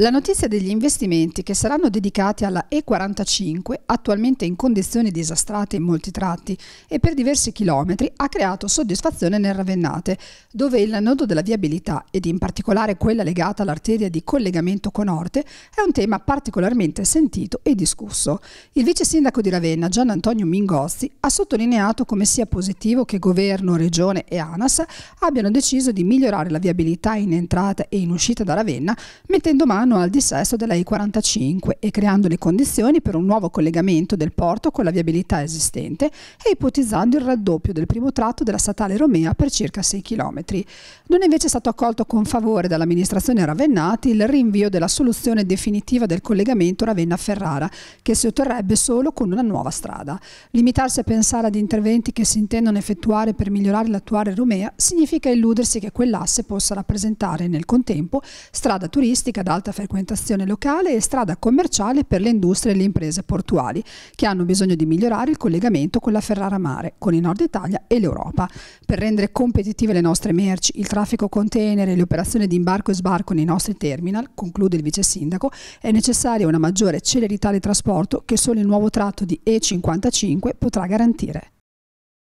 La notizia degli investimenti che saranno dedicati alla E45, attualmente in condizioni disastrate in molti tratti e per diversi chilometri, ha creato soddisfazione nel Ravennate, dove il nodo della viabilità ed in particolare quella legata all'arteria di collegamento con Orte è un tema particolarmente sentito e discusso. Il vice sindaco di Ravenna, Gian Antonio Mingozzi, ha sottolineato come sia positivo che governo, regione e ANAS abbiano deciso di migliorare la viabilità in entrata e in uscita da Ravenna, mettendo mano mano al dissesto della I-45 e creando le condizioni per un nuovo collegamento del porto con la viabilità esistente e ipotizzando il raddoppio del primo tratto della statale Romea per circa 6 km. Non è invece stato accolto con favore dall'amministrazione Ravennati il rinvio della soluzione definitiva del collegamento Ravenna-Ferrara, che si otterrebbe solo con una nuova strada. Limitarsi a pensare ad interventi che si intendono effettuare per migliorare l'attuale Romea significa illudersi che quell'asse possa rappresentare nel contempo strada turistica ad alta frequentazione locale e strada commerciale per le industrie e le imprese portuali, che hanno bisogno di migliorare il collegamento con la Ferrara Mare, con il Nord Italia e l'Europa. Per rendere competitive le nostre merci, il traffico container e le operazioni di imbarco e sbarco nei nostri terminal, conclude il vice sindaco, è necessaria una maggiore celerità di trasporto che solo il nuovo tratto di E55 potrà garantire.